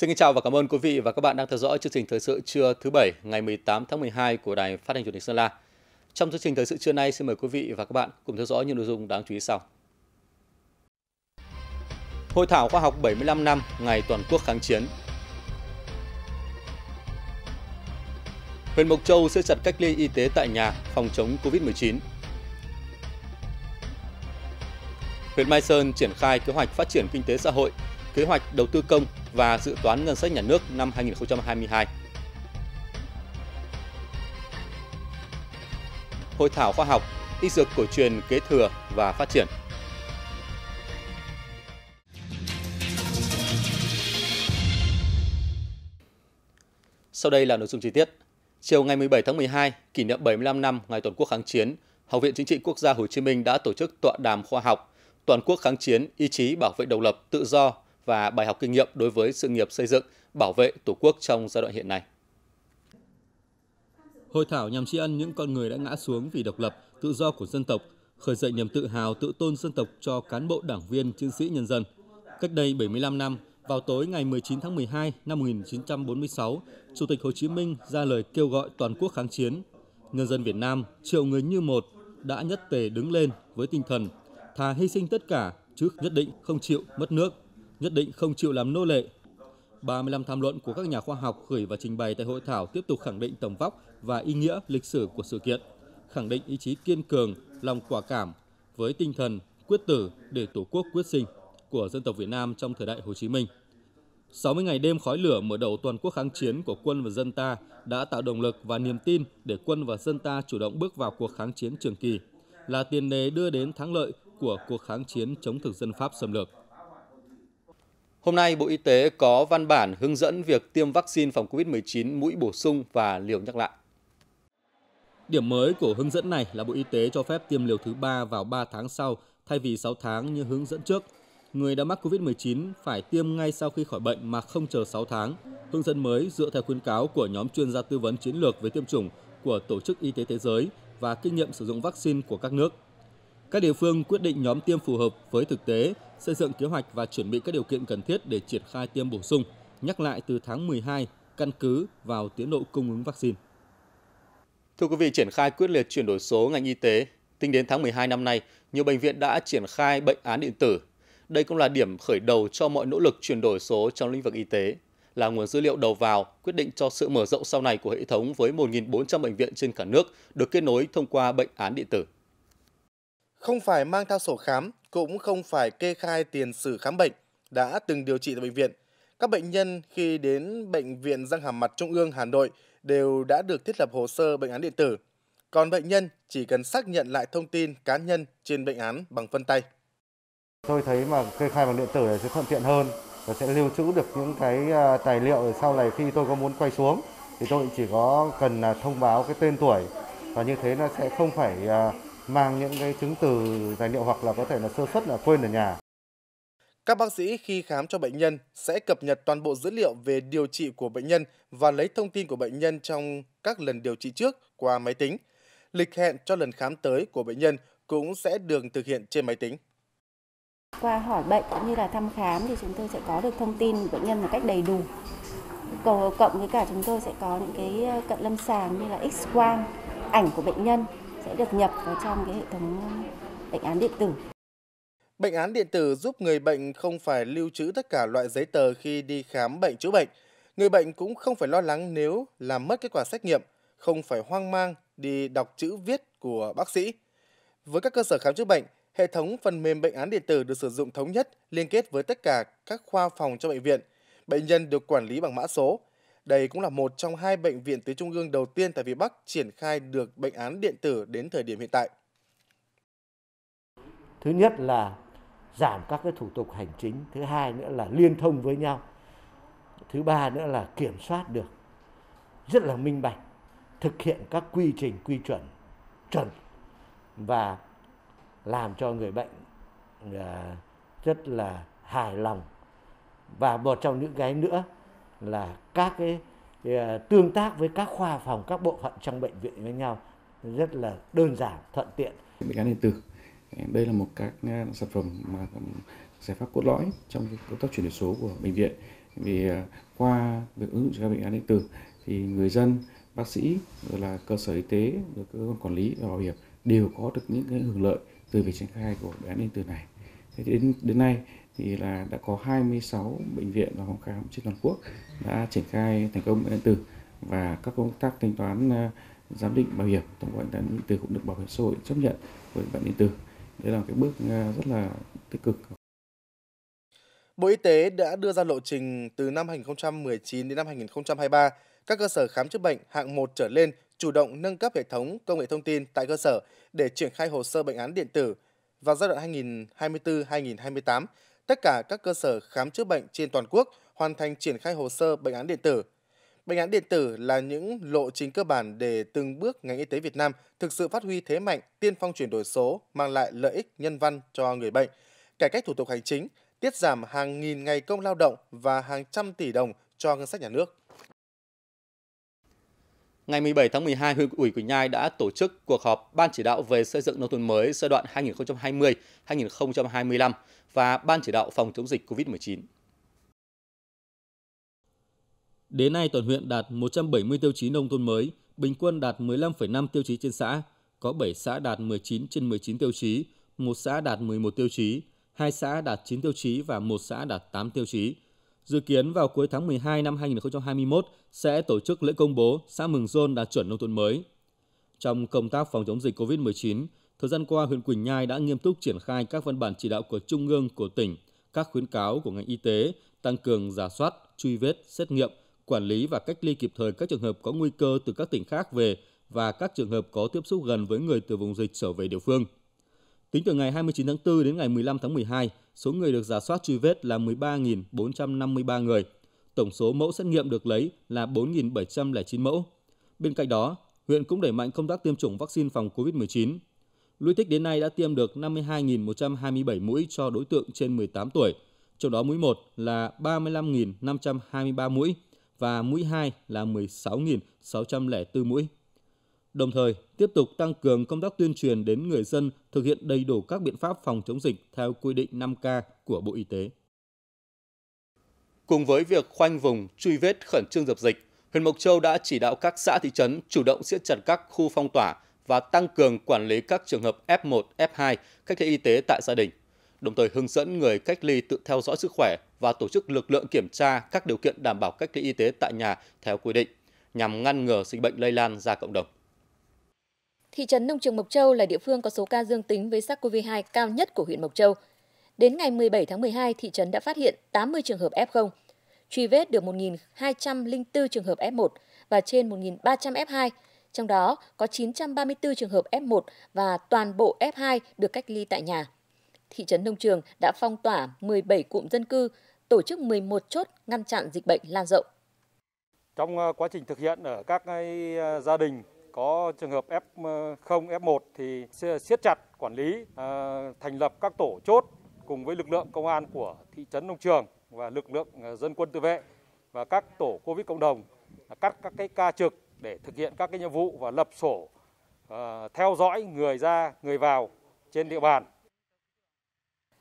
Xin kính chào và cảm ơn quý vị và các bạn đang theo dõi chương trình thời sự trưa thứ bảy ngày 18 tháng 12 của Đài Phát thanh Truyền hình Sơn La. Trong chương trình thời sự trưa nay xin mời quý vị và các bạn cùng theo dõi những nội dung đáng chú ý sau. Hội thảo khoa học 75 năm ngày toàn quốc kháng chiến. Huyện Mộc Châu siết chặt cách ly y tế tại nhà phòng chống Covid-19. Huyện Mai Sơn triển khai kế hoạch phát triển kinh tế xã hội, kế hoạch đầu tư công và dự toán ngân sách nhà nước năm 2022. Hội thảo khoa học Y dược cổ truyền kế thừa và phát triển. Sau đây là nội dung chi tiết. Chiều ngày 17 tháng 12, kỷ niệm 75 năm ngày toàn quốc kháng chiến, Học viện Chính trị Quốc gia Hồ Chí Minh đã tổ chức tọa đàm khoa học Toàn quốc kháng chiến, ý chí bảo vệ độc lập, tự do, và bài học kinh nghiệm đối với sự nghiệp xây dựng, bảo vệ Tổ quốc trong giai đoạn hiện nay. Hội thảo nhằm tri ân những con người đã ngã xuống vì độc lập, tự do của dân tộc, khởi dậy niềm tự hào, tự tôn dân tộc cho cán bộ đảng viên, chiến sĩ nhân dân. Cách đây 75 năm, vào tối ngày 19 tháng 12 năm 1946, Chủ tịch Hồ Chí Minh ra lời kêu gọi toàn quốc kháng chiến. Nhân dân Việt Nam, triệu người như một, đã nhất tề đứng lên với tinh thần thà hy sinh tất cả chứ nhất định không chịu mất nước nhất định không chịu làm nô lệ. 35 tham luận của các nhà khoa học gửi và trình bày tại hội thảo tiếp tục khẳng định tầm vóc và ý nghĩa lịch sử của sự kiện, khẳng định ý chí kiên cường, lòng quả cảm với tinh thần quyết tử để Tổ quốc quyết sinh của dân tộc Việt Nam trong thời đại Hồ Chí Minh. 60 ngày đêm khói lửa mở đầu toàn quốc kháng chiến của quân và dân ta đã tạo động lực và niềm tin để quân và dân ta chủ động bước vào cuộc kháng chiến trường kỳ, là tiền đề đưa đến thắng lợi của cuộc kháng chiến chống thực dân Pháp xâm lược. Hôm nay, Bộ Y tế có văn bản hướng dẫn việc tiêm vaccine phòng COVID-19 mũi bổ sung và liều nhắc lại. Điểm mới của hướng dẫn này là Bộ Y tế cho phép tiêm liều thứ 3 vào 3 tháng sau thay vì 6 tháng như hướng dẫn trước. Người đã mắc COVID-19 phải tiêm ngay sau khi khỏi bệnh mà không chờ 6 tháng. Hướng dẫn mới dựa theo khuyến cáo của nhóm chuyên gia tư vấn chiến lược về tiêm chủng của Tổ chức Y tế Thế giới và kinh nghiệm sử dụng vaccine của các nước. Các địa phương quyết định nhóm tiêm phù hợp với thực tế xây dựng kế hoạch và chuẩn bị các điều kiện cần thiết để triển khai tiêm bổ sung, nhắc lại từ tháng 12 căn cứ vào tiến độ cung ứng vaccine. Thưa quý vị, triển khai quyết liệt chuyển đổi số ngành y tế. Tính đến tháng 12 năm nay, nhiều bệnh viện đã triển khai bệnh án điện tử. Đây cũng là điểm khởi đầu cho mọi nỗ lực chuyển đổi số trong lĩnh vực y tế, là nguồn dữ liệu đầu vào quyết định cho sự mở rộng sau này của hệ thống với 1.400 bệnh viện trên cả nước được kết nối thông qua bệnh án điện tử không phải mang theo sổ khám, cũng không phải kê khai tiền sử khám bệnh, đã từng điều trị tại bệnh viện. Các bệnh nhân khi đến Bệnh viện Răng Hàm Mặt Trung ương Hà Nội đều đã được thiết lập hồ sơ bệnh án điện tử. Còn bệnh nhân chỉ cần xác nhận lại thông tin cá nhân trên bệnh án bằng phân tay. Tôi thấy mà kê khai bằng điện tử sẽ thuận tiện hơn và sẽ lưu trữ được những cái à, tài liệu sau này khi tôi có muốn quay xuống thì tôi chỉ có cần thông báo cái tên tuổi và như thế là sẽ không phải à, mang những cái chứng từ tài liệu hoặc là có thể là sơ xuất là quên ở nhà. Các bác sĩ khi khám cho bệnh nhân sẽ cập nhật toàn bộ dữ liệu về điều trị của bệnh nhân và lấy thông tin của bệnh nhân trong các lần điều trị trước qua máy tính. Lịch hẹn cho lần khám tới của bệnh nhân cũng sẽ được thực hiện trên máy tính. Qua hỏi bệnh cũng như là thăm khám thì chúng tôi sẽ có được thông tin bệnh nhân một cách đầy đủ. cộng với cả chúng tôi sẽ có những cái cận lâm sàng như là x-quang, ảnh của bệnh nhân sẽ được nhập vào trong cái hệ thống ờ, bệnh án điện tử. Bệnh án điện tử giúp người bệnh không phải lưu trữ tất cả loại giấy tờ khi đi khám bệnh chữa bệnh. Người bệnh cũng không phải lo lắng nếu làm mất kết quả xét nghiệm, không phải hoang mang đi đọc chữ viết của bác sĩ. Với các cơ sở khám chữa bệnh, hệ thống phần mềm bệnh án điện tử được sử dụng thống nhất liên kết với tất cả các khoa phòng trong bệnh viện. Bệnh nhân được quản lý bằng mã số, đây cũng là một trong hai bệnh viện tuyến trung ương đầu tiên tại Việt Bắc triển khai được bệnh án điện tử đến thời điểm hiện tại. Thứ nhất là giảm các cái thủ tục hành chính, thứ hai nữa là liên thông với nhau, thứ ba nữa là kiểm soát được rất là minh bạch, thực hiện các quy trình quy chuẩn chuẩn và làm cho người bệnh à, rất là hài lòng và một trong những cái nữa là các cái ờ, tương tác với các khoa phòng các bộ phận trong bệnh viện với nhau rất là đơn giản thuận tiện bệnh án điện tử ờ, đây là một các ờ, sản phẩm mà giải pháp cốt lõi trong công tác chuyển đổi số của bệnh viện vì qua việc ứng dụng cho bệnh án điện tử thì người dân bác sĩ rồi là cơ sở y tế rồi cơ quan quản lý và bảo hiểm đều có được những cái hưởng lợi từ việc triển khai của bệnh án điện tử này thế đến đến nay thì là đã có 26 bệnh viện và phòng khám trên toàn quốc đã triển khai thành công điện tử và các công tác thanh toán ờ, giám định bảo hiểm thông qua thanh điện tử cũng được bảo hiểm xã hội chấp nhận với bệnh điện tử. Đây là cái bước ờ, rất là tích cực. Bộ Y tế đã đưa ra lộ trình từ năm 2019 đến năm 2023, các cơ sở khám chữa bệnh hạng 1 trở lên chủ động nâng cấp hệ thống công nghệ thông tin tại cơ sở để triển khai hồ sơ bệnh án điện tử vào giai đoạn 2024-2028 tất cả các cơ sở khám chữa bệnh trên toàn quốc hoàn thành triển khai hồ sơ bệnh án điện tử. Bệnh án điện tử là những lộ trình cơ bản để từng bước ngành y tế Việt Nam thực sự phát huy thế mạnh, tiên phong chuyển đổi số, mang lại lợi ích nhân văn cho người bệnh, cải cách thủ tục hành chính, tiết giảm hàng nghìn ngày công lao động và hàng trăm tỷ đồng cho ngân sách nhà nước ngày 17 tháng 12, huyện ủy Quỳnh Nhai đã tổ chức cuộc họp Ban chỉ đạo về xây dựng nông thôn mới giai đoạn 2020-2025 và Ban chỉ đạo phòng chống dịch COVID-19. Đến nay, toàn huyện đạt 170 tiêu chí nông thôn mới, bình quân đạt 15,5 tiêu chí trên xã, có 7 xã đạt 19 trên 19 tiêu chí, 1 xã đạt 11 tiêu chí, 2 xã đạt 9 tiêu chí và 1 xã đạt 8 tiêu chí. Dự kiến vào cuối tháng 12 năm 2021 sẽ tổ chức lễ công bố xã Mường Dôn đạt chuẩn nông thôn mới. Trong công tác phòng chống dịch COVID-19, thời gian qua huyện Quỳnh Nhai đã nghiêm túc triển khai các văn bản chỉ đạo của Trung ương, của tỉnh, các khuyến cáo của ngành y tế, tăng cường giả soát, truy vết, xét nghiệm, quản lý và cách ly kịp thời các trường hợp có nguy cơ từ các tỉnh khác về và các trường hợp có tiếp xúc gần với người từ vùng dịch trở về địa phương. Tính từ ngày 29 tháng 4 đến ngày 15 tháng 12, số người được giả soát truy vết là 13.453 người. Tổng số mẫu xét nghiệm được lấy là 4.709 mẫu. Bên cạnh đó, huyện cũng đẩy mạnh công tác tiêm chủng vaccine phòng COVID-19. Lũy tích đến nay đã tiêm được 52.127 mũi cho đối tượng trên 18 tuổi, trong đó mũi 1 là 35.523 mũi và mũi 2 là 16.604 mũi. Đồng thời, tiếp tục tăng cường công tác tuyên truyền đến người dân thực hiện đầy đủ các biện pháp phòng chống dịch theo quy định 5K của Bộ Y tế. Cùng với việc khoanh vùng, truy vết khẩn trương dập dịch, huyện Mộc Châu đã chỉ đạo các xã thị trấn chủ động siết chặt các khu phong tỏa và tăng cường quản lý các trường hợp F1, F2 cách ly y tế tại gia đình, đồng thời hướng dẫn người cách ly tự theo dõi sức khỏe và tổ chức lực lượng kiểm tra các điều kiện đảm bảo cách ly y tế tại nhà theo quy định nhằm ngăn ngừa dịch bệnh lây lan ra cộng đồng. Thị trấn Nông Trường Mộc Châu là địa phương có số ca dương tính với SARS-CoV-2 cao nhất của huyện Mộc Châu. Đến ngày 17 tháng 12, thị trấn đã phát hiện 80 trường hợp F0, truy vết được 1.204 trường hợp F1 và trên 1.300 F2, trong đó có 934 trường hợp F1 và toàn bộ F2 được cách ly tại nhà. Thị trấn Nông Trường đã phong tỏa 17 cụm dân cư, tổ chức 11 chốt ngăn chặn dịch bệnh lan rộng. Trong ờ, quá trình thực hiện ở các ờ, gia đình có trường hợp F0, ờ, F1 thì siết chặt quản lý, ờ, thành lập các tổ chốt cùng với lực lượng công an của thị trấn nông trường và lực lượng ờ, dân quân tự vệ và các tổ Covid cộng đồng à, cắt các cái ca trực để thực hiện các cái nhiệm vụ và lập sổ theo dõi người ra, người vào trên địa bàn.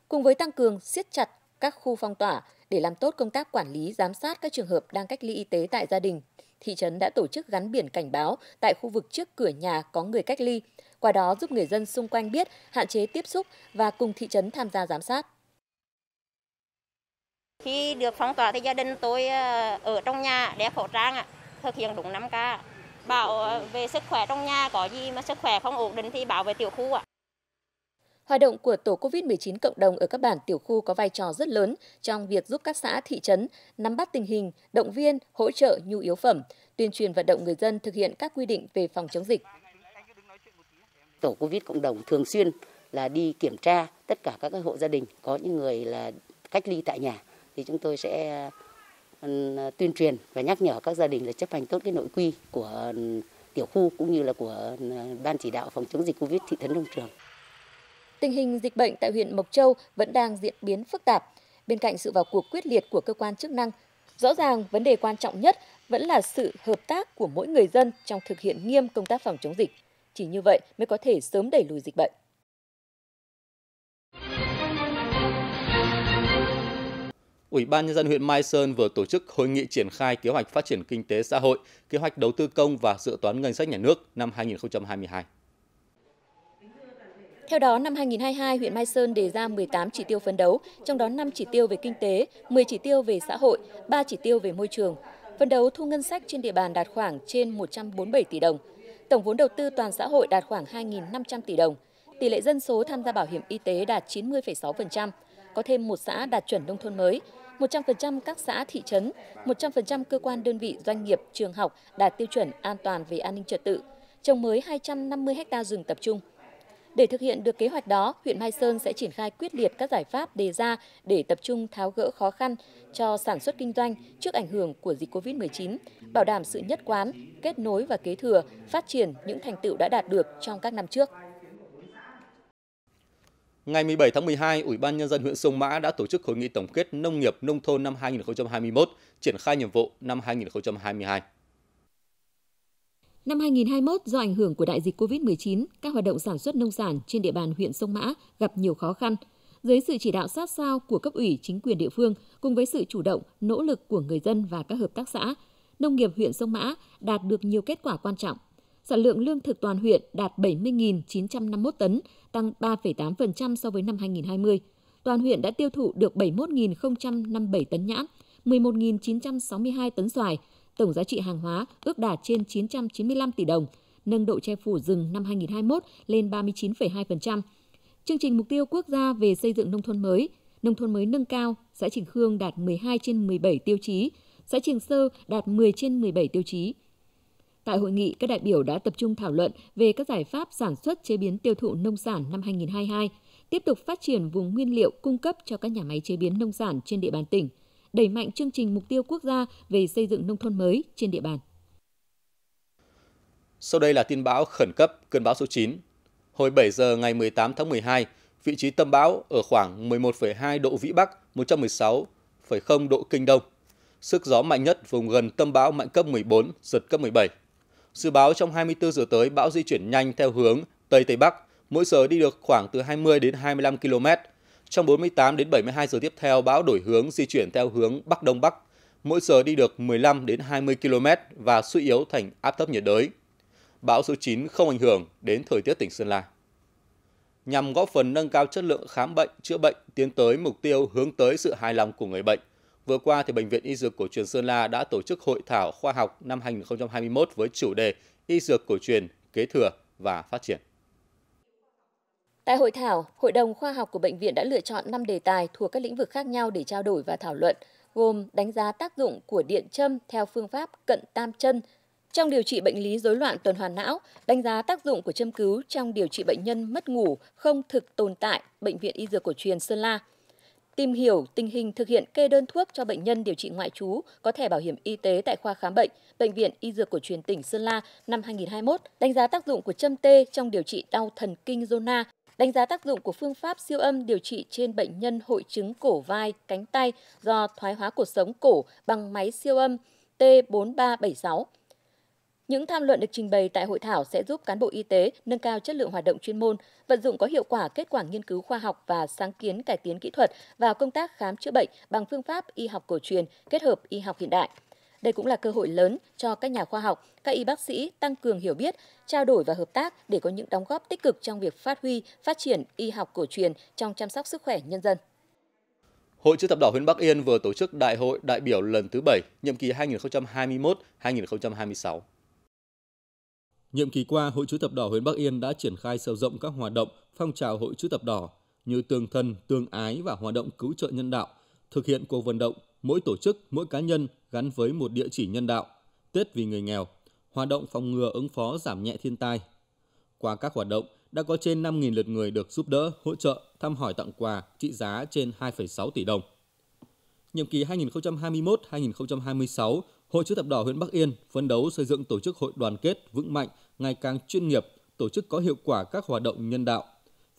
Cùng với tăng cường siết chặt các khu phong tỏa để làm tốt công tác quản lý giám sát các trường hợp đang cách ly y tế tại gia đình, thị trấn đã tổ chức gắn biển cảnh báo tại khu vực trước cửa nhà có người cách ly, qua đó giúp người dân xung quanh biết hạn chế tiếp xúc và cùng thị trấn tham gia giám sát. Khi được phong tỏa thì gia đình tôi ờ, ở trong nhà đeo khẩu trang, thực hiện đúng 5K. Bảo ờ, về sức khỏe trong nhà, có gì mà sức khỏe không ổn định thì bảo về tiểu khu ạ. Hoạt động của tổ COVID-19 cộng đồng ở các bản tiểu khu có vai trò rất lớn trong việc giúp các xã, thị trấn nắm bắt tình hình, động viên, hỗ trợ nhu yếu phẩm, tuyên truyền vận động người dân thực hiện các quy định về phòng chống dịch. Tổ COVID cộng đồng thường xuyên là đi kiểm tra tất cả các hộ gia đình có những người là cách ly tại nhà thì chúng tôi sẽ tuyên truyền và nhắc nhở các gia đình là chấp hành tốt cái nội quy của tiểu khu cũng như là của ban chỉ đạo phòng chống dịch Covid thị trấn nông Trường tình hình dịch bệnh tại huyện Mộc Châu vẫn đang diễn biến phức tạp. Bên cạnh sự vào cuộc quyết liệt của cơ quan chức năng, rõ ràng vấn đề quan trọng nhất vẫn là sự hợp tác của mỗi người dân trong thực hiện nghiêm công tác phòng chống dịch. Chỉ như vậy mới có thể sớm đẩy lùi dịch bệnh. Ủy ban nhân dân huyện Mai Sơn vừa tổ chức hội nghị triển khai kế hoạch phát triển kinh tế xã hội, kế hoạch đầu tư công và dự toán ngân sách nhà nước năm 2022. Theo đó, năm 2022, huyện Mai Sơn đề ra 18 chỉ tiêu phấn đấu, trong đó 5 chỉ tiêu về kinh tế, 10 chỉ tiêu về xã hội, 3 chỉ tiêu về môi trường. Phấn đấu thu ngân sách trên địa bàn đạt khoảng trên 147 tỷ đồng. Tổng vốn đầu tư toàn xã hội đạt khoảng 2.500 tỷ đồng. Tỷ lệ dân số tham gia bảo hiểm y tế đạt 90,6%, có thêm một xã đạt chuẩn nông thôn mới, 100% các xã thị trấn, 100% cơ quan đơn vị doanh nghiệp, trường học đạt tiêu chuẩn an toàn về an ninh trật tự, trồng mới 250 ha rừng tập trung. Để thực hiện được kế hoạch đó, huyện Mai Sơn sẽ triển khai quyết liệt các giải pháp đề ra để tập trung tháo gỡ khó khăn cho sản xuất kinh doanh trước ảnh hưởng của dịch COVID-19, bảo đảm sự nhất quán, kết nối và kế thừa, phát triển những thành tựu đã đạt được trong các năm trước. Ngày 17 tháng 12, Ủy ban Nhân dân huyện Sông Mã đã tổ chức hội nghị tổng kết nông nghiệp nông thôn năm 2021, triển khai nhiệm vụ năm 2022. Năm 2021, do ảnh hưởng của đại dịch COVID-19, các hoạt động sản xuất nông sản trên địa bàn huyện Sông Mã gặp nhiều khó khăn. Dưới sự chỉ đạo sát sao của cấp ủy chính quyền địa phương cùng với sự chủ động, nỗ lực của người dân và các hợp tác xã, nông nghiệp huyện Sông Mã đạt được nhiều kết quả quan trọng. Sản lượng lương thực toàn huyện đạt 70.951 tấn, tăng 3,8% so với năm 2020. Toàn huyện đã tiêu thụ được 71.057 tấn nhãn, 11.962 tấn xoài, tổng giá trị hàng hóa ước đạt trên 995 tỷ đồng, nâng độ che phủ rừng năm 2021 lên 39,2%. Chương trình mục tiêu quốc gia về xây dựng nông thôn mới, nông thôn mới nâng cao, xã Trình Khương đạt 12 trên 17 tiêu chí, xã Trình Sơ đạt 10 trên 17 tiêu chí. Tại hội nghị, các đại biểu đã tập trung thảo luận về các giải pháp sản xuất chế biến tiêu thụ nông sản năm 2022, tiếp tục phát triển vùng nguyên liệu cung cấp cho các nhà máy chế biến nông sản trên địa bàn tỉnh, đẩy mạnh chương trình mục tiêu quốc gia về xây dựng nông thôn mới trên địa bàn. Sau đây là tin báo khẩn cấp cơn bão số 9. Hồi 7 giờ ngày 18 tháng 12, vị trí tâm bão ở khoảng 11,2 độ Vĩ Bắc, 116,0 độ Kinh Đông. Sức gió mạnh nhất vùng gần tâm bão mạnh cấp 14, giật cấp 17. Dự báo trong 24 giờ tới, bão di chuyển nhanh theo hướng Tây Tây Bắc, mỗi giờ đi được khoảng từ 20 đến 25 km, trong 48 đến 72 giờ tiếp theo, bão đổi hướng di chuyển theo hướng Bắc Đông Bắc, mỗi giờ đi được 15 đến 20 km và suy yếu thành áp thấp nhiệt đới. Bão số 9 không ảnh hưởng đến thời tiết tỉnh Sơn La. Nhằm góp phần nâng cao chất lượng khám bệnh, chữa bệnh, tiến tới mục tiêu hướng tới sự hài lòng của người bệnh, Vừa qua, thì Bệnh viện Y Dược Cổ truyền Sơn La đã tổ chức hội thảo khoa học năm 2021 với chủ đề Y Dược Cổ truyền, Kế thừa và Phát triển. Tại hội thảo, Hội đồng khoa học của bệnh viện đã lựa chọn 5 đề tài thuộc các lĩnh vực khác nhau để trao đổi và thảo luận, gồm đánh giá tác dụng của điện châm theo phương pháp cận tam chân trong điều trị bệnh lý rối loạn tuần hoàn não, đánh giá tác dụng của châm cứu trong điều trị bệnh nhân mất ngủ không thực tồn tại bệnh viện y dược cổ truyền Sơn La. Tìm hiểu tình hình thực hiện kê đơn thuốc cho bệnh nhân điều trị ngoại trú có thẻ bảo hiểm y tế tại khoa khám bệnh bệnh viện y dược cổ truyền tỉnh Sơn La năm 2021, đánh giá tác dụng của châm tê trong điều trị đau thần kinh zona đánh giá tác dụng của phương pháp siêu âm điều trị trên bệnh nhân hội chứng cổ vai, cánh tay do thoái hóa cuộc sống cổ bằng máy siêu âm T4376. Những tham luận được trình bày tại hội thảo sẽ giúp cán bộ y tế nâng cao chất lượng hoạt động chuyên môn, vận dụng có hiệu quả kết quả nghiên cứu khoa học và sáng kiến cải tiến kỹ thuật vào công tác khám chữa bệnh bằng phương pháp y học cổ truyền kết hợp y học hiện đại. Đây cũng là cơ hội lớn cho các nhà khoa học, các y bác sĩ tăng cường hiểu biết, trao đổi và hợp tác để có những đóng góp tích cực trong việc phát huy, phát triển y học cổ truyền trong chăm sóc sức khỏe nhân dân. Hội chữ thập đỏ huyện Bắc Yên vừa tổ chức đại hội đại biểu lần thứ 7, nhiệm kỳ 2021-2026. Nhiệm kỳ qua, Hội chữ thập đỏ huyện Bắc Yên đã triển khai sâu rộng các hoạt động phong trào Hội chữ thập đỏ như tương thân, tương ái và hoạt động cứu trợ nhân đạo, thực hiện cuộc vận động mỗi tổ chức, mỗi cá nhân gắn với một địa chỉ nhân đạo, Tết vì người nghèo, hoạt động phòng ngừa ứng phó giảm nhẹ thiên tai. Qua các hoạt động, đã có trên 5.000 lượt người được giúp đỡ, hỗ trợ, thăm hỏi tặng quà trị giá trên 2,6 tỷ đồng. Nhiệm kỳ 2021-2026, Hội chữ thập đỏ huyện Bắc Yên phấn đấu xây dựng tổ chức hội đoàn kết vững mạnh, ngày càng chuyên nghiệp, tổ chức có hiệu quả các hoạt động nhân đạo.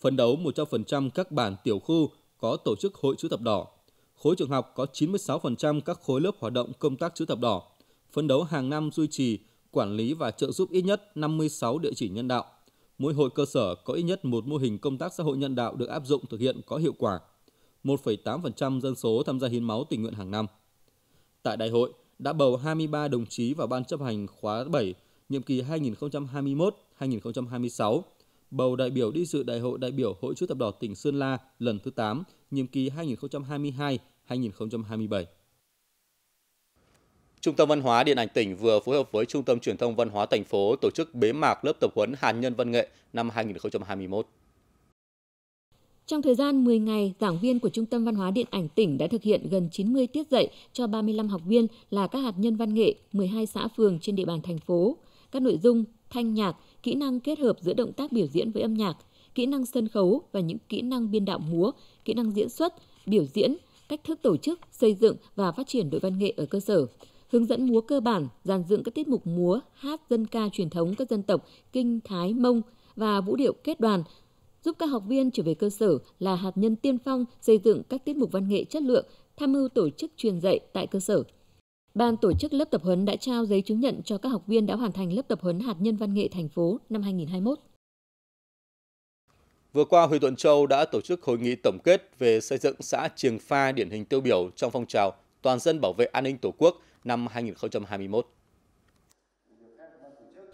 Phấn đấu 100% các bản tiểu khu có tổ chức hội chữ thập đỏ khối trường học có 96% các khối lớp hoạt động công tác chữ thập đỏ, phấn đấu hàng năm duy trì, quản lý và trợ giúp ít nhất 56 địa chỉ nhân đạo. Mỗi hội cơ sở có ít nhất một mô hình công tác xã hội nhân đạo được áp dụng thực hiện có hiệu quả. 1,8% dân số tham gia hiến máu tình nguyện hàng năm. Tại đại hội, đã bầu 23 đồng chí vào Ban chấp hành khóa 7, nhiệm kỳ 2021-2026, bầu đại biểu đi dự Đại hội đại biểu Hội chữ thập đỏ tỉnh Sơn La lần thứ 8 nhiệm kỳ 2022-2027. Trung tâm Văn hóa Điện ảnh tỉnh vừa phối hợp với Trung tâm Truyền thông Văn hóa thành phố tổ chức bế mạc lớp tập huấn Hàn nhân văn nghệ năm 2021. Trong thời gian 10 ngày, giảng viên của Trung tâm Văn hóa Điện ảnh tỉnh đã thực hiện gần 90 tiết dạy cho 35 học viên là các hạt nhân văn nghệ 12 xã phường trên địa bàn thành phố. Các nội dung thanh nhạc, kỹ năng kết hợp giữa động tác biểu diễn với âm nhạc, kỹ năng sân khấu và những kỹ năng biên đạo múa, kỹ năng diễn xuất, biểu diễn, cách thức tổ chức, xây dựng và phát triển đội văn nghệ ở cơ sở hướng dẫn múa cơ bản, dàn dựng các tiết mục múa, hát dân ca truyền thống các dân tộc Kinh, Thái, Mông và vũ điệu kết đoàn, giúp các học viên trở về cơ sở là hạt nhân tiên phong xây dựng các tiết mục văn nghệ chất lượng, tham mưu tổ chức truyền dạy tại cơ sở. Ban tổ chức lớp tập huấn đã trao giấy chứng nhận cho các học viên đã hoàn thành lớp tập huấn hạt nhân văn nghệ thành phố năm 2021. Vừa qua, huyện Thuận Châu đã tổ chức hội nghị tổng kết về xây dựng xã Triềng Pha điển hình tiêu biểu trong phong trào Toàn dân bảo vệ an ninh Tổ quốc năm 2021.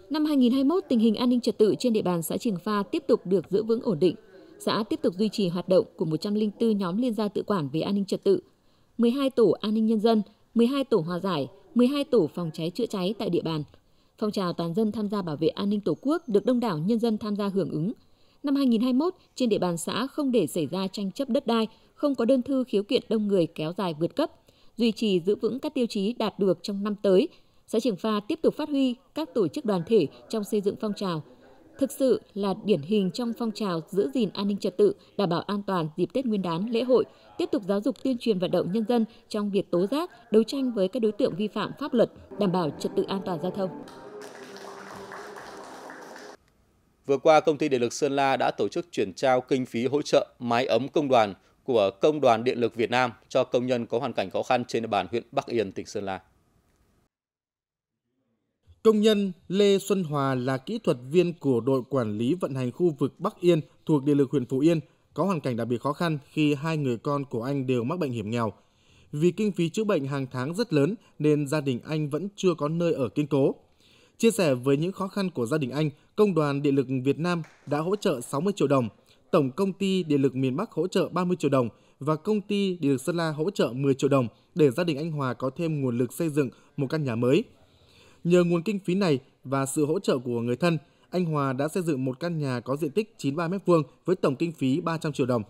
Năm 2021, tình hình an ninh trật tự trên địa bàn xã Triềng Pha tiếp tục được giữ vững ổn định. Xã tiếp tục duy trì hoạt động của 104 nhóm liên gia tự quản về an ninh trật tự, 12 tổ an ninh nhân dân, 12 tổ hòa giải, 12 tổ phòng cháy chữa cháy tại địa bàn. Phong trào toàn dân tham gia bảo vệ an ninh Tổ quốc được đông đảo nhân dân tham gia hưởng ứng – năm 2021 trên địa bàn xã không để xảy ra tranh chấp đất đai, không có đơn thư khiếu kiện đông người kéo dài vượt cấp, duy trì giữ vững các tiêu chí đạt được trong năm tới. Xã Trường Pha tiếp tục phát huy các tổ chức đoàn thể trong xây dựng phong trào, thực sự là điển hình trong phong trào giữ gìn an ninh trật tự, đảm bảo an toàn dịp Tết Nguyên đán, lễ hội, tiếp tục giáo dục tuyên truyền vận động nhân dân trong việc tố giác, đấu tranh với các đối tượng vi phạm pháp luật, đảm bảo trật tự an toàn giao thông. Vừa qua, công ty điện lực Sơn La đã tổ chức chuyển trao kinh phí hỗ trợ mái ấm công đoàn của Công đoàn Điện lực Việt Nam cho công nhân có hoàn cảnh khó khăn trên địa bàn huyện Bắc Yên, tỉnh Sơn La. Công nhân Lê Xuân Hòa là kỹ thuật viên của đội quản lý vận hành khu vực Bắc Yên thuộc Điện lực huyện Phú Yên, có hoàn cảnh đặc biệt khó khăn khi hai người con của anh đều mắc bệnh hiểm nghèo. Vì kinh phí chữa bệnh hàng tháng rất lớn nên gia đình anh vẫn chưa có nơi ở kiên cố. Chia sẻ với những khó khăn của gia đình anh, Công đoàn Điện lực Việt Nam đã hỗ trợ 60 triệu đồng, Tổng công ty Điện lực miền Bắc hỗ trợ 30 triệu đồng và công ty Điện lực Sơn La hỗ trợ 10 triệu đồng để gia đình anh Hòa có thêm nguồn lực xây dựng một căn nhà mới. Nhờ nguồn kinh phí này và sự hỗ trợ của người thân, anh Hòa đã xây dựng một căn nhà có diện tích 93 m2 với tổng kinh phí 300 triệu đồng.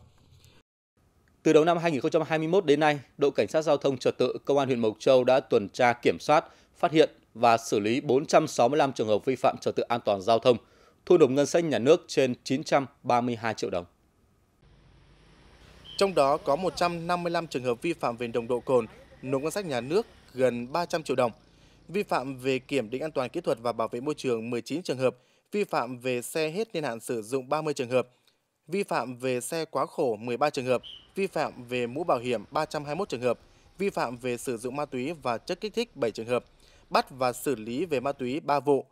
Từ đầu năm 2021 đến nay, đội cảnh sát giao thông trật tự công an huyện Mộc Châu đã tuần tra kiểm soát, phát hiện và xử lý 465 trường hợp vi phạm trật tự an toàn giao thông, thu nộp ngân sách nhà nước trên 932 triệu đồng. Trong đó có 155 trường hợp vi phạm về nồng độ cồn, nộp ngân sách nhà nước gần 300 triệu đồng. Vi phạm về kiểm định an toàn kỹ thuật và bảo vệ môi trường 19 trường hợp, vi phạm về xe hết niên hạn sử dụng 30 trường hợp, vi phạm về xe quá khổ 13 trường hợp, vi phạm về mũ bảo hiểm 321 trường hợp, vi phạm về sử dụng ma túy và chất kích thích 7 trường hợp, bắt và xử lý về ma túy 3 vụ.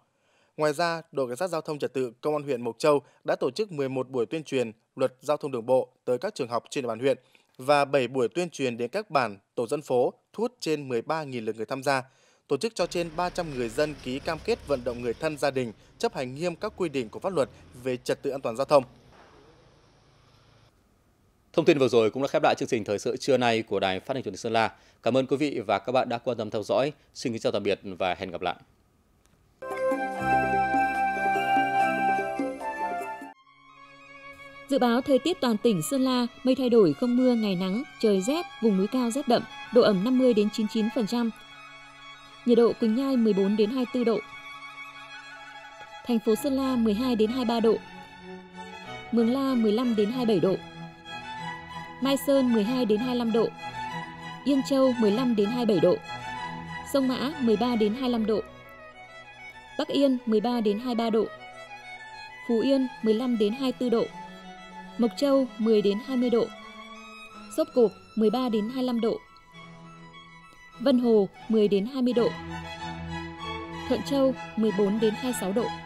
Ngoài ra, đội cảnh sát giao thông trật tự công an huyện Mộc Châu đã tổ chức 11 buổi tuyên truyền luật giao thông đường bộ tới các trường học trên địa bàn huyện và 7 buổi tuyên truyền đến các bản, tổ dân phố thu hút trên 13.000 lượt người tham gia, tổ chức cho trên 300 người dân ký cam kết vận động người thân gia đình chấp hành nghiêm các quy định của pháp luật về trật tự an toàn giao thông. Thông tin vừa rồi cũng đã khép lại chương trình thời sự trưa nay của Đài Phát thanh Truyền hình Sơn La. Cảm ơn quý vị và các bạn đã quan tâm theo dõi. Xin kính chào tạm biệt và hẹn gặp lại. Dự báo thời tiết toàn tỉnh Sơn La, mây thay đổi không mưa, ngày nắng, trời rét, vùng núi cao rét đậm, độ ẩm 50 đến 99%. Nhiệt độ Quỳnh Nhai 14 đến 24 độ. Thành phố Sơn La 12 đến 23 độ. Mường La 15 đến 27 độ. Mai Sơn 12 đến 25 độ, Yên Châu 15 đến 27 độ, Sông Mã 13 đến 25 độ, Bắc Yên 13 đến 23 độ, Phú Yên 15 đến 24 độ, Mộc Châu 10 đến 20 độ, Sốc Cộp 13 đến 25 độ, Vân Hồ 10 đến 20 độ, Thuận Châu 14 đến 26 độ.